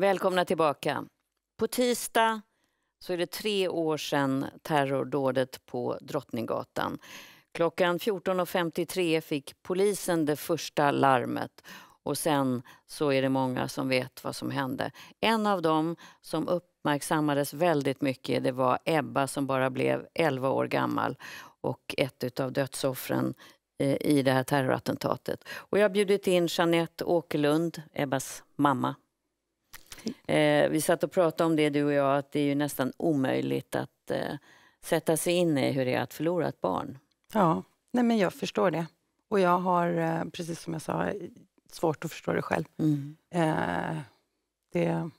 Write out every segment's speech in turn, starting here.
Välkomna tillbaka. På tisdag så är det tre år sedan terrordådet på Drottninggatan. Klockan 14.53 fick polisen det första larmet och sen så är det många som vet vad som hände. En av dem som uppmärksammades väldigt mycket det var Ebba som bara blev 11 år gammal och ett av dödsoffren eh, i det här terrorattentatet. Och jag har bjudit in Jeanette Åkerlund, Ebbas mamma, Eh, vi satt och pratade om det du och jag, att det är ju nästan omöjligt att eh, sätta sig in i hur det är att förlora ett barn. Ja, nej men jag förstår det. Och jag har, eh, precis som jag sa, svårt att förstå det själv. Mm. Eh, det är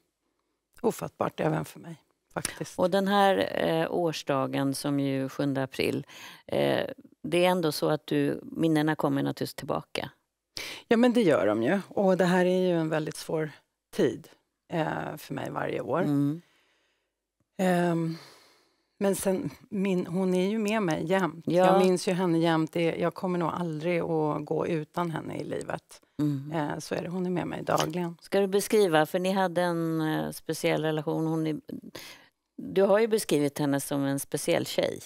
ofattbart även för mig. Faktiskt. Och den här eh, årsdagen, som ju 7 april, eh, det är ändå så att du, minnena kommer naturligtvis tillbaka? Ja, men det gör de ju. Och det här är ju en väldigt svår tid eh, för mig varje år. Mm. Um, men sen, min, hon är ju med mig jämt. Ja. Jag minns ju henne jämt. Jag kommer nog aldrig att gå utan henne i livet. Mm. Eh, så är det, hon är med mig dagligen. Ska du beskriva, för ni hade en eh, speciell relation. Hon är, du har ju beskrivit henne som en speciell tjej.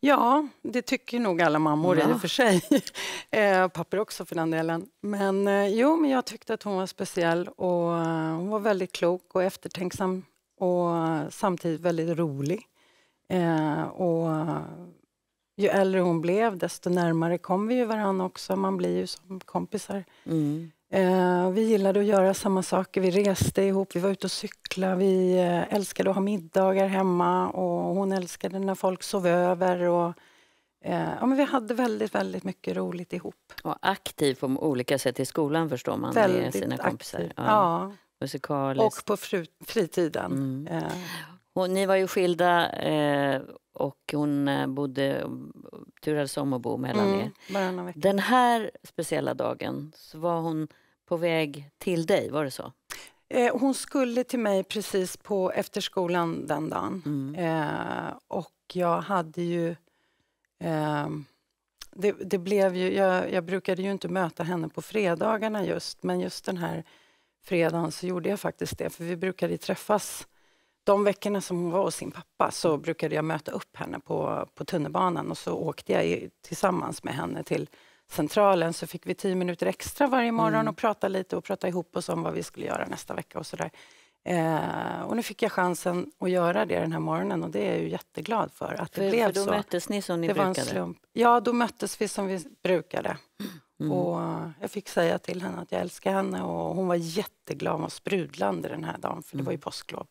Ja, det tycker nog alla mammor ja. i och för sig. eh, papper också för den delen. Men eh, jo, men jag tyckte att hon var speciell och eh, hon var väldigt klok och eftertänksam och samtidigt väldigt rolig. Eh, och ju äldre hon blev, desto närmare kom vi ju varandra också. Man blir ju som kompisar. Mm. Eh, vi gillade att göra samma saker. Vi reste ihop, vi var ute och cyklade. Vi eh, älskade att ha middagar hemma och hon älskade när folk sov över. Och, eh, ja, men vi hade väldigt, väldigt mycket roligt ihop. Och aktiv på olika sätt i skolan förstår man, väldigt med sina kompisar. Aktiv, ja. ja. Och på fru, fritiden. Mm. Eh. Hon, ni var ju skilda eh, och hon eh, bodde, turades om att bo mellan mm, er. Den här speciella dagen så var hon på väg till dig, var det så? Eh, hon skulle till mig precis på efterskolan den dagen. Mm. Eh, och jag hade ju... Eh, det, det, blev ju jag, jag brukade ju inte möta henne på fredagarna just, men just den här fredagen så gjorde jag faktiskt det, för vi brukade träffas de veckorna som hon var hos sin pappa så brukade jag möta upp henne på, på tunnelbanan och så åkte jag tillsammans med henne till Centralen så fick vi tio minuter extra varje morgon mm. och prata lite och prata ihop oss om vad vi skulle göra nästa vecka och sådär. Eh, och nu fick jag chansen att göra det den här morgonen och det är jag jätteglad för att för, blev för då så. möttes ni som ni det brukade? Var en slump. Ja, då möttes vi som vi brukade. Mm. Och jag fick säga till henne att jag älskar henne och hon var jätteglad och sprudlande den här dagen för det mm. var ju påsklov.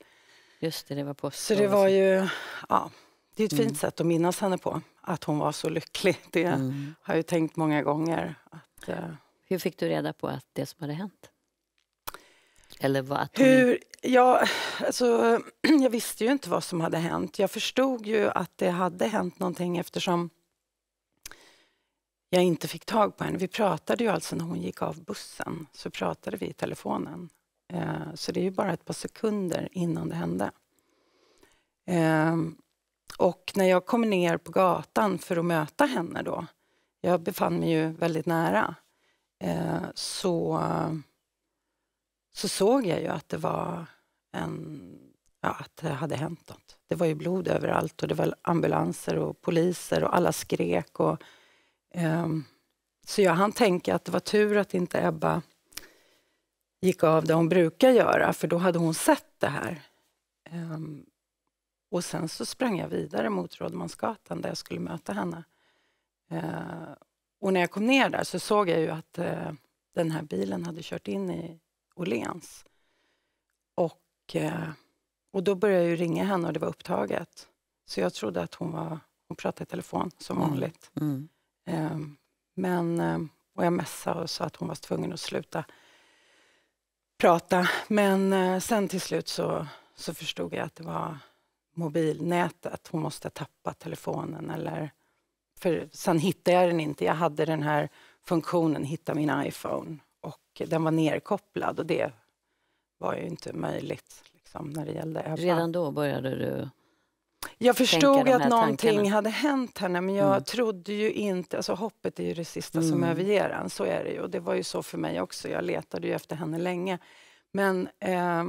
Just det, det var påsk. Så det var ju, ja, det är ett mm. fint sätt att minnas henne på, att hon var så lycklig. Det mm. har jag tänkt många gånger. Att, uh... Hur fick du reda på att det som hade hänt? Eller vad att hon... Hur, ja, alltså, jag visste ju inte vad som hade hänt. Jag förstod ju att det hade hänt någonting eftersom jag inte fick tag på henne. Vi pratade ju alltså när hon gick av bussen, så pratade vi i telefonen. Eh, så det är ju bara ett par sekunder innan det hände. Eh, och när jag kom ner på gatan för att möta henne då, jag befann mig ju väldigt nära, eh, så, så såg jag ju att det var en ja, att det hade hänt något. Det var ju blod överallt och det var ambulanser och poliser och alla skrek. Och, um, så jag hann tänka att det var tur att inte Ebba gick av det hon brukar göra, för då hade hon sett det här. Um, och sen så sprang jag vidare mot Rådmansgatan där jag skulle möta henne. Uh, och när jag kom ner där så såg jag ju att uh, den här bilen hade kört in i Åhléns. Och, uh, och då började jag ringa henne och det var upptaget. Så jag trodde att hon, var, hon pratade i telefon som mm. vanligt. Mm. Mm. men, eh, och jag messade och sa att hon var tvungen att sluta prata. Men eh, sen till slut så, så förstod jag att det var mobilnätet. Hon måste tappa telefonen eller... För sen hittade jag den inte. Jag hade den här funktionen Hitta min iPhone och den var nerkopplad och det var ju inte möjligt liksom, när det gällde Ebba. Redan då började du jag förstod att någonting hade hänt henne men jag mm. trodde ju inte, alltså hoppet är ju det sista mm. som överger en, så är det ju. Och det var ju så för mig också, jag letade ju efter henne länge. Men eh,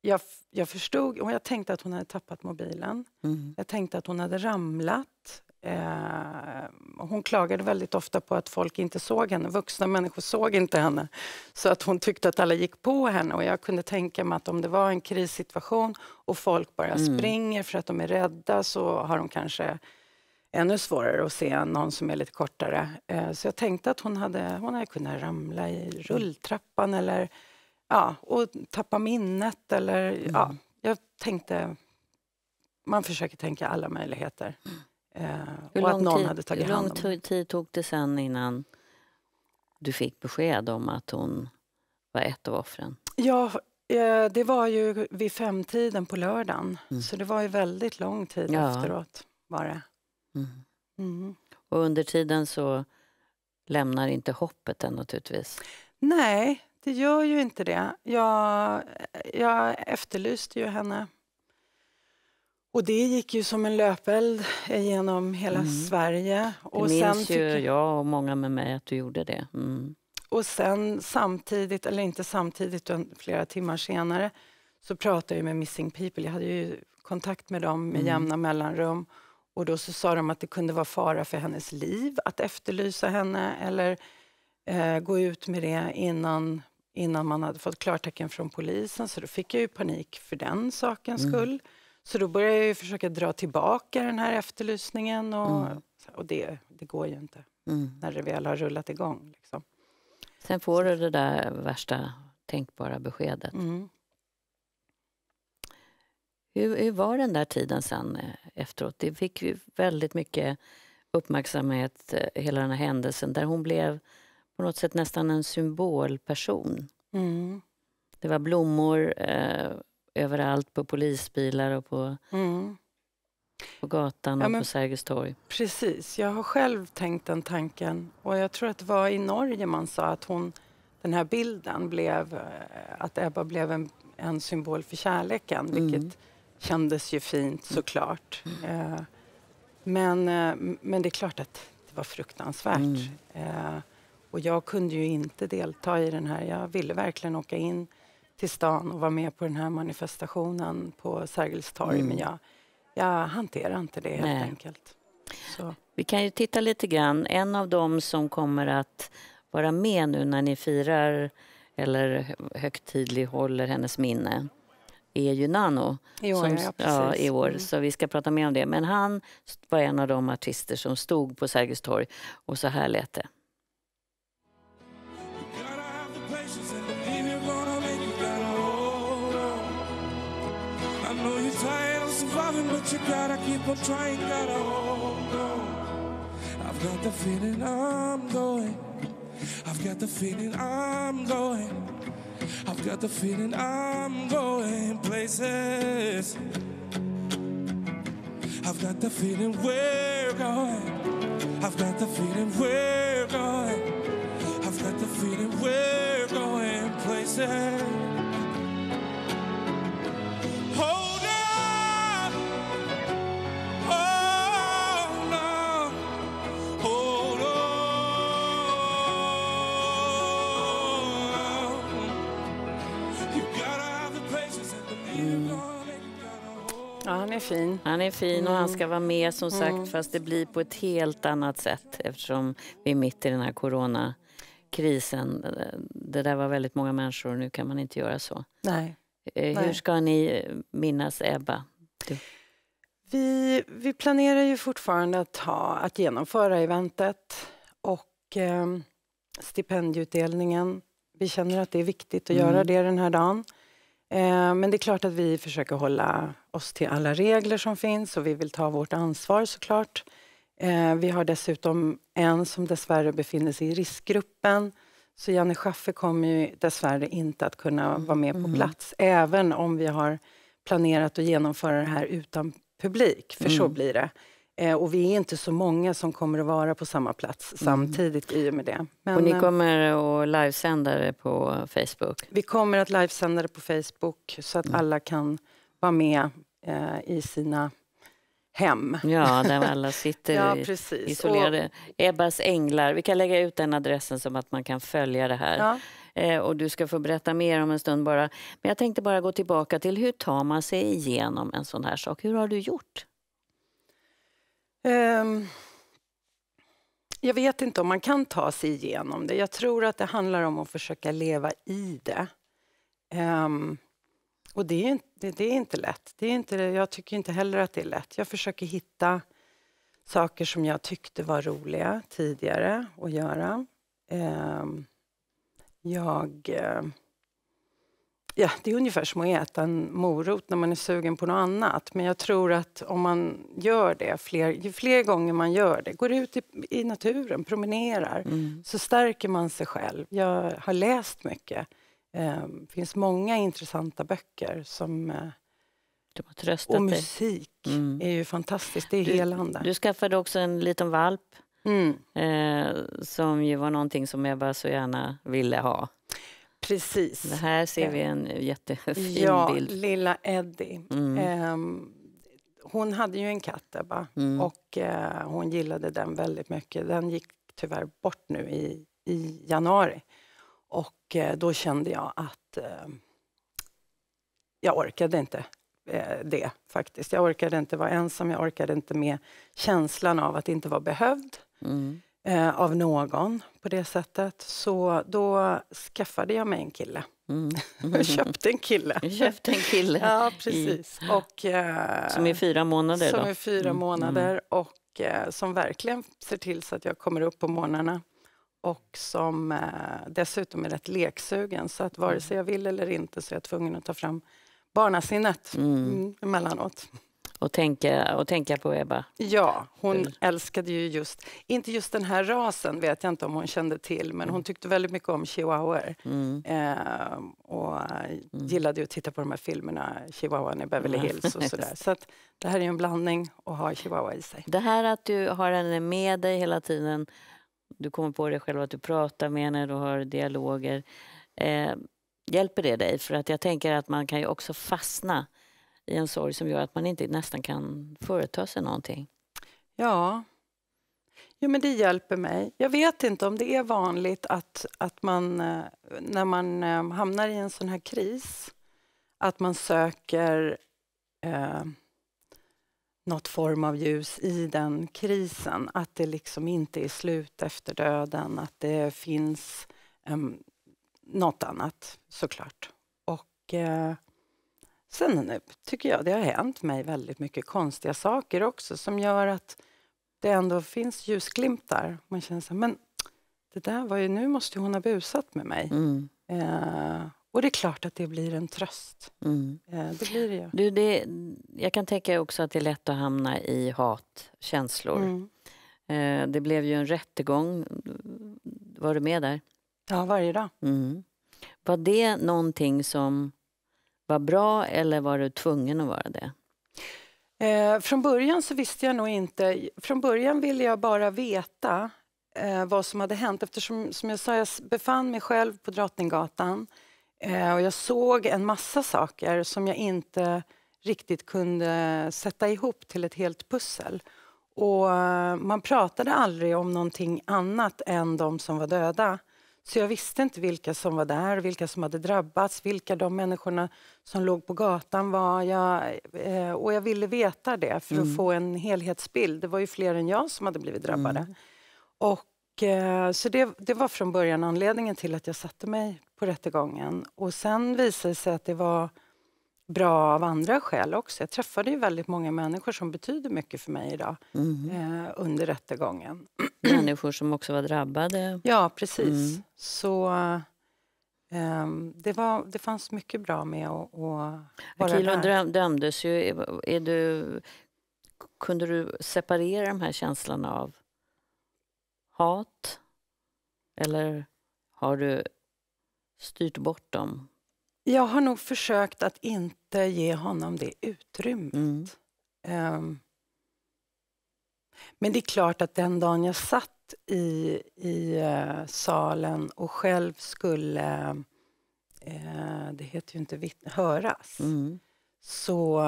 jag, jag förstod, och jag tänkte att hon hade tappat mobilen. Mm. Jag tänkte att hon hade ramlat Eh, hon klagade väldigt ofta på att folk inte såg henne. Vuxna människor såg inte henne. Så att hon tyckte att alla gick på henne. Och jag kunde tänka mig att om det var en krissituation och folk bara mm. springer för att de är rädda så har de kanske ännu svårare att se någon som är lite kortare. Eh, så jag tänkte att hon hade, hon hade kunnat ramla i rulltrappan eller ja, och tappa minnet. Eller, mm. ja, jag tänkte... Man försöker tänka alla möjligheter. Mm. Eh, hur och att någon tid, hade tagit hand om Hur lång tid tog det sen innan du fick besked om att hon var ett av offren? Ja, eh, det var ju vid femtiden på lördagen, mm. så det var ju väldigt lång tid ja. efteråt. Var det. Mm. Mm. Och under tiden så lämnar inte hoppet en naturligtvis? Nej, det gör ju inte det. Jag, jag efterlyste ju henne och det gick ju som en löpeld eh, genom hela mm. Sverige. Och det minns ju jag... och många med mig att du gjorde det. Mm. Och sen samtidigt, eller inte samtidigt, utan flera timmar senare så pratade jag med Missing People. Jag hade ju kontakt med dem med mm. jämna mellanrum. Och då så sa de att det kunde vara fara för hennes liv att efterlysa henne eller eh, gå ut med det innan, innan man hade fått klartecken från polisen. Så då fick jag ju panik för den sakens mm. skull. Så då började jag försöka dra tillbaka den här efterlysningen och, mm. och det, det går ju inte mm. när det väl har rullat igång. Liksom. Sen får du det där värsta tänkbara beskedet. Mm. Hur, hur, var den där tiden sen eh, efteråt? Det fick ju väldigt mycket uppmärksamhet, eh, hela den här händelsen där hon blev på något sätt nästan en symbolperson. Mm. Det var blommor, eh, överallt, på polisbilar och på, mm. på gatan och ja, på Sergels torg. Precis, jag har själv tänkt den tanken och jag tror att det var i Norge man sa att hon, den här bilden blev, eh, att Ebba blev en, en symbol för kärleken, mm. vilket kändes ju fint mm. såklart. Mm. Eh, men, eh, men det är klart att det var fruktansvärt. Mm. Eh, och jag kunde ju inte delta i den här. Jag ville verkligen åka in till stan och var med på den här manifestationen på Sergels torg. Mm. Men jag, jag hanterar inte det helt Nej. enkelt. Så. Vi kan ju titta lite grann. En av dem som kommer att vara med nu när ni firar eller högtidlighåller hennes minne är ju Nano. I år, som, ja, ja, i år. Mm. Så vi ska prata mer om det. Men han var en av de artister som stod på Sergels torg och så här lät det. But you gotta keep on trying, gotta hold on. I've got the feeling I'm going. I've got the feeling I'm going. I've got the feeling I'm going places. I've got the feeling we're going. I've got the feeling we're going. I've got the feeling we're going places. är fin. Han är fin mm. och han ska mm. vara med som sagt mm. fast det blir på ett helt annat sätt eftersom vi är mitt i den här coronakrisen. Det där var väldigt många människor och nu kan man inte göra så. Nej. Eh, hur ska ni minnas Ebba? Du. Vi, vi planerar ju fortfarande att, ha, att genomföra eventet och eh, stipendieutdelningen. Vi känner att det är viktigt att mm. göra det den här dagen. Eh, men det är klart att vi försöker hålla oss till alla regler som finns och vi vill ta vårt ansvar såklart. Eh, vi har dessutom en som dessvärre befinner sig i riskgruppen. Så Janne Schaffer kommer ju dessvärre inte att kunna mm, vara med på mm. plats mm. även om vi har planerat att genomföra det här utan publik, för mm. så blir det. Eh, och vi är inte så många som kommer att vara på samma plats mm. samtidigt i och med det. Men, och ni eh, kommer att livesända det på Facebook? Vi kommer att livesända det på Facebook så att mm. alla kan vara med eh, i sina hem. Ja, där alla sitter ja, isolerade. Och... Ebbas änglar, vi kan lägga ut den adressen så att man kan följa det här. Ja eh, och du ska få berätta mer om en stund bara. Men jag tänkte bara gå tillbaka till hur tar man sig igenom en sån här sak? Hur har du gjort? Um, jag vet inte om man kan ta sig igenom det. Jag tror att det handlar om att försöka leva i det. Um, och det är, det, det är, inte lätt. Det är inte, jag tycker inte heller att det är lätt. Jag försöker hitta saker som jag tyckte var roliga tidigare att göra. Um, jag... Uh, Ja, det är ungefär som att äta en morot när man är sugen på något annat. Men jag tror att om man gör det, fler, ju fler gånger man gör det, går ut i, i naturen, promenerar, mm. så stärker man sig själv. Jag har läst mycket. Ehm, det eh, finns många intressanta böcker som eh, och musik mm. är ju fantastiskt, det är du, helande. Du skaffade också en liten valp. Mm. Eh, som ju var någonting som jag bara så gärna ville ha. Precis. Det här ser vi en jättefin ja, bild. Ja, lilla Eddie. Mm. Um, hon hade ju en katt, Ebba, mm. och uh, hon gillade den väldigt mycket. Den gick tyvärr bort nu i, i januari. Och uh, då kände jag att uh, jag orkade inte det faktiskt. Jag orkade inte vara ensam, jag orkade inte med känslan av att inte vara behövd. Mm eh, av någon på det sättet. Så då skaffade jag mig en kille. Mm. köpte en kille. Köpte en kille. ja, precis. I... Och, eh, som är fyra månader? Som då. är fyra mm. månader mm. och eh, som verkligen ser till så att jag kommer upp på morgnarna och som eh, dessutom är rätt leksugen så att vare mm. sig jag vill eller inte så är jag tvungen att ta fram barnasinnet mm. mm emellanåt och tänka, och tänka på Ebba. Ja, hon Hur? älskade ju just, inte just den här rasen vet jag inte om hon kände till, men hon mm. tyckte väldigt mycket om chihuahuor. Mm. Ehm, och mm. gillade att titta på de här filmerna, Chihuahuan i Beverly mm. Hills och sådär. Så att det här är ju en blandning att ha chihuahua i sig. Det här att du har henne med dig hela tiden, du kommer på det själv att du pratar med henne, du har dialoger. Eh, hjälper det dig? För att jag tänker att man kan ju också fastna i en sorg som gör att man inte nästan kan företa sig någonting. Ja. Jo, men det hjälper mig. Jag vet inte om det är vanligt att, att man eh, när man eh, hamnar i en sån här kris att man söker eh, något form av ljus i den krisen. Att det liksom inte är slut efter döden, att det finns eh, något annat såklart. Och... Eh, Sen tycker jag det har hänt mig väldigt mycket konstiga saker också som gör att det ändå finns ljusglimtar. Man känner så här, men det där var ju, nu måste hon ha busat med mig. Mm. Eh, och det är klart att det blir en tröst. Mm. Eh, det blir det ju. Du, det, jag kan tänka också att det är lätt att hamna i hatkänslor. Mm. Eh, det blev ju en rättegång. Var du med där? Ja, varje dag. Mm. Var det någonting som var bra eller var du tvungen att vara det? Eh, från början så visste jag nog inte. Från början ville jag bara veta eh, vad som hade hänt eftersom som jag sa, jag befann mig själv på Drottninggatan eh, och jag såg en massa saker som jag inte riktigt kunde sätta ihop till ett helt pussel. Och eh, man pratade aldrig om någonting annat än de som var döda. Så jag visste inte vilka som var där, vilka som hade drabbats, vilka de människorna som låg på gatan var. Jag, eh, och jag ville veta det för mm. att få en helhetsbild. Det var ju fler än jag som hade blivit drabbade. Mm. Och, eh, så det, det var från början anledningen till att jag satte mig på rättegången. Och sen visade det sig att det var bra av andra skäl också. Jag träffade ju väldigt många människor som betyder mycket för mig idag mm. eh, under rättegången. Människor som också var drabbade? Ja, precis. Mm. Så eh, det, var, det fanns mycket bra med att, vara Akilon där. dömdes ju. Är, är du, kunde du separera de här känslorna av hat? Eller har du styrt bort dem? Jag har nog försökt att inte ge honom det utrymmet. Mm. Um, men det är klart att den dagen jag satt i, i uh, salen och själv skulle, uh, det heter ju inte höras, mm. så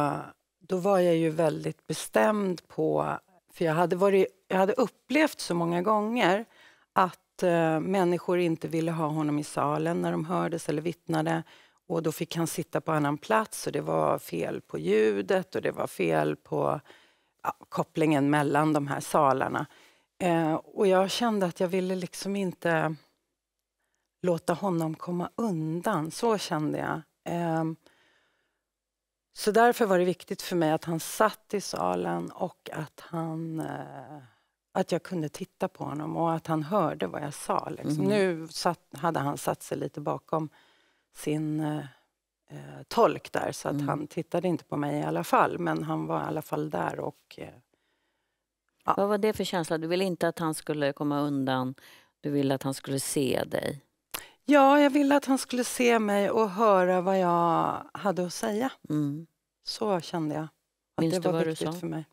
då var jag ju väldigt bestämd på, för jag hade, varit, jag hade upplevt så många gånger att uh, människor inte ville ha honom i salen när de hördes eller vittnade och då fick han sitta på annan plats och det var fel på ljudet och det var fel på ja, kopplingen mellan de här salarna. Eh, och jag kände att jag ville liksom inte låta honom komma undan. Så kände jag. Eh, så därför var det viktigt för mig att han satt i salen och att, han, eh, att jag kunde titta på honom och att han hörde vad jag sa. Liksom. Mm. Nu satt, hade han satt sig lite bakom sin eh, eh, tolk där så att mm. han tittade inte på mig i alla fall. Men han var i alla fall där och... Eh, ja. Vad var det för känsla? Du ville inte att han skulle komma undan, du ville att han skulle se dig? Ja, jag ville att han skulle se mig och höra vad jag hade att säga. Mm. Så kände jag. Att Minns det var du vad viktigt du sa? för mig.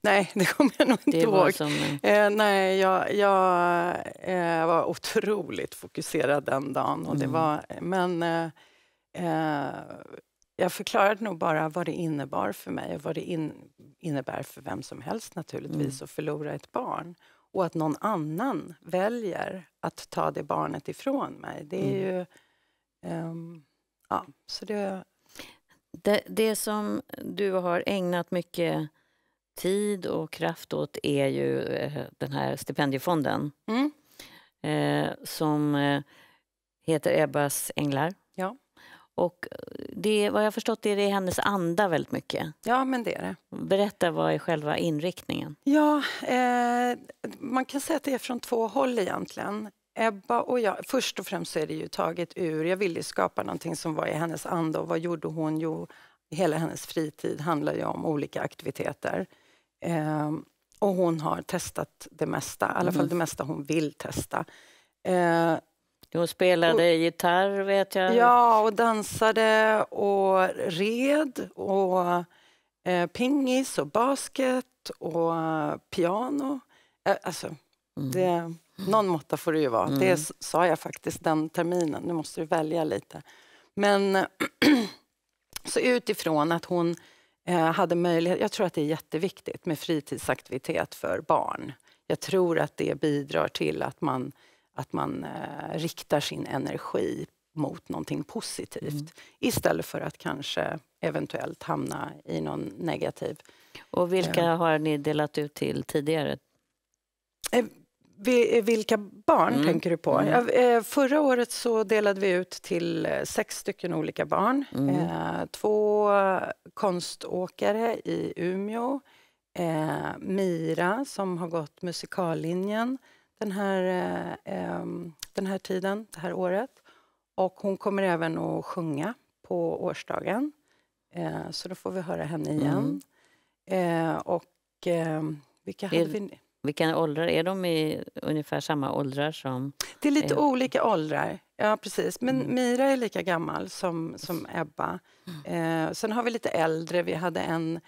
Nej, det kommer jag nog inte det ihåg. Som... Eh, nej, jag, jag eh, var otroligt fokuserad den dagen. Och mm. det var, men eh, eh, jag förklarade nog bara vad det innebar för mig och vad det in, innebär för vem som helst naturligtvis mm. att förlora ett barn. Och att någon annan väljer att ta det barnet ifrån mig. Det är mm. ju... Ehm, ja, så det... det... Det som du har ägnat mycket tid och kraft åt är ju eh, den här stipendiefonden mm. Eh, som eh, heter Ebbas änglar. Ja. Och det, vad jag förstått är det hennes anda väldigt mycket. Ja, men det är det. Berätta, vad är själva inriktningen? Ja, eh, man kan säga att det är från två håll egentligen. Ebba och jag, först och främst så är det ju taget ur, jag ville skapa någonting som var i hennes anda och vad gjorde hon? Jo, hela hennes fritid handlar ju om olika aktiviteter. Eh, och hon har testat det mesta, i alla fall mm. det mesta hon vill testa. Eh, hon spelade och, gitarr, vet jag. Ja, och dansade och red och eh, pingis och basket och piano. Eh, alltså, mm. det, någon måtta får det ju vara. Mm. Det sa jag faktiskt den terminen. Nu måste du välja lite. Men så utifrån att hon Eh, hade möjlighet, jag tror att det är jätteviktigt med fritidsaktivitet för barn. Jag tror att det bidrar till att man, att man eh, riktar sin energi mot någonting positivt mm. istället för att kanske eventuellt hamna i någon negativ. Och vilka eh. har ni delat ut till tidigare? Eh, vilka barn mm. tänker du på? Mm. Eh, förra året så delade vi ut till eh, sex stycken olika barn. Mm. Eh, två konståkare i Umeå. Mira som har gått musikallinjen den här, den här tiden, det här året. Och hon kommer även att sjunga på årsdagen. Så då får vi höra henne igen. Mm. Och vilka hade vi? Vilka åldrar? Är de i ungefär samma åldrar som... Det är lite är... Eh, olika åldrar. Ja, precis. Men mm. Mira är lika gammal som, som Ebba. Mm. Eh, sen har vi lite äldre. Vi hade en,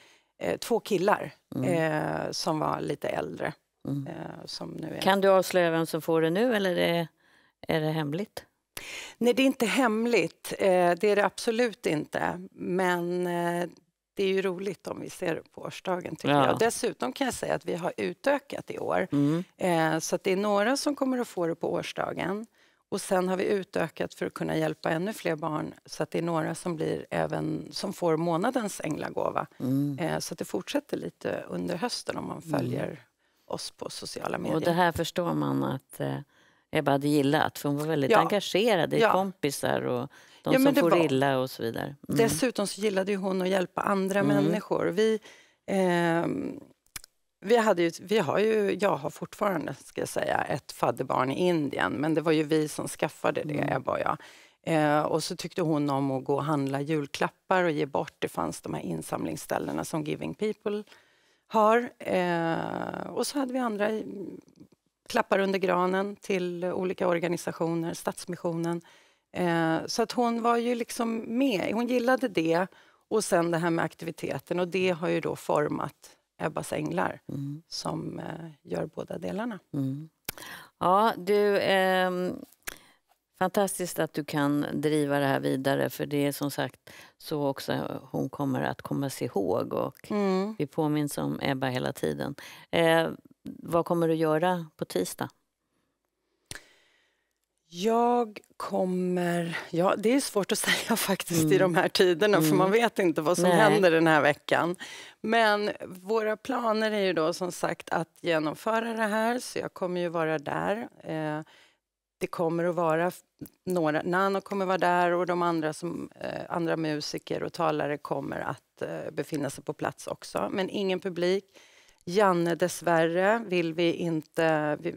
eh, två killar mm. eh, som var lite äldre. Mm. Eh, som nu är... Kan du avslöja vem som får det nu, eller är det, är det hemligt? Nej, det är inte hemligt. Eh, det är det absolut inte. Men det är ju roligt om vi ser det på årsdagen. Tycker ja. jag. Dessutom kan jag säga att vi har utökat i år. Mm. Eh, så det är några som kommer att få det på årsdagen. Och sen har vi utökat för att kunna hjälpa ännu fler barn så att det är några som, blir även, som får månadens änglagåva. Mm. Eh, så att det fortsätter lite under hösten om man mm. följer mm. oss på sociala medier. Och det här förstår man att eh, Ebba hade gillat för hon var väldigt ja. engagerad i ja. kompisar och de ja, som får var... illa och så vidare. Mm. Dessutom så gillade ju hon att hjälpa andra mm. människor. Vi, eh, vi, hade ju, vi har ju, jag har fortfarande ska jag säga, ett fadderbarn i Indien, men det var ju vi som skaffade det, mm. Ebba och jag. Eh, och så tyckte hon om att gå och handla julklappar och ge bort. Det fanns de här insamlingsställena som Giving People har. Eh, och så hade vi andra klappar under granen till olika organisationer, Stadsmissionen. Eh, så att hon var ju liksom med. Hon gillade det och sen det här med aktiviteten och det har ju då format Ebbas änglar mm. som eh, gör båda delarna. Mm. Ja, du... Eh, fantastiskt att du kan driva det här vidare för det är som sagt så också hon kommer att komma sig ihåg och mm. vi påminns om Ebba hela tiden. Eh, vad kommer du göra på tisdag? Jag kommer... Ja, det är svårt att säga faktiskt mm. i de här tiderna mm. för man mm. vet inte vad som Nej. händer den här veckan. Men våra planer är ju då som sagt att genomföra det här så jag kommer ju vara där. Eh, det kommer att vara några... Nano kommer vara där och de andra, som, eh, andra musiker och talare kommer att eh, befinna sig på plats också. Men ingen publik. Janne, dessvärre, vill vi inte... Vi,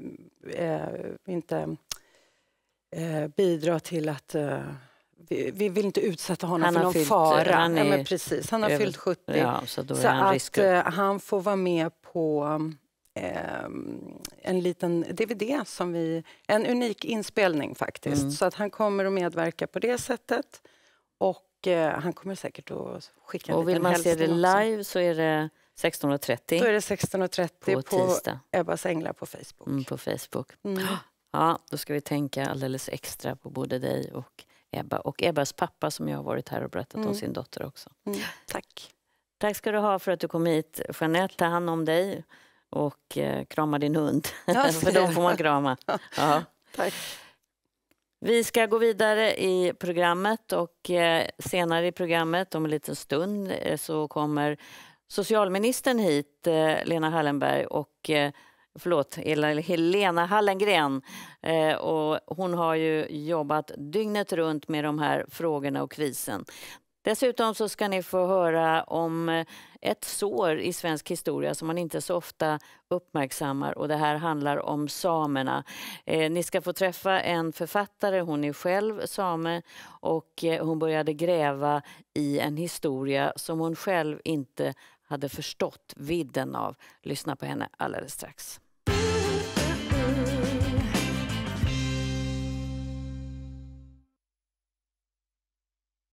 eh, inte eh, bidra till att eh, vi, vi, vill inte utsätta honom han för någon fyllt, fara. Han, är, ja, precis, han har över, fyllt 70. Ja, så, så han att eh, han får vara med på ehm, en liten dvd, som vi, en unik inspelning faktiskt. Mm. Så att han kommer att medverka på det sättet. Och eh, han kommer säkert att skicka en liten Och vill man se det live så är det 16.30. Då är det 16.30 på, på Ebbas Änglar på Facebook. Mm, på Facebook. Mm. Ja, då ska vi tänka alldeles extra på både dig och Ebba. Och Ebbas pappa som jag har varit här och berättat mm. om sin dotter också. Mm. Tack. Tack ska du ha för att du kom hit. Jeanette, ta hand om dig och eh, krama din hund. Ja, för dem får man krama. Ja. Tack. Vi ska gå vidare i programmet och eh, senare i programmet, om en liten stund, eh, så kommer socialministern hit, eh, Lena Hallenberg, och eh, förlåt, Helena Hallengren. Eh, och hon har ju jobbat dygnet runt med de här frågorna och krisen. Dessutom så ska ni få höra om eh, ett sår i svensk historia som man inte så ofta uppmärksammar och det här handlar om samerna. Eh, ni ska få träffa en författare, hon är själv same och eh, hon började gräva i en historia som hon själv inte hade förstått vidden av. Lyssna på henne alldeles strax.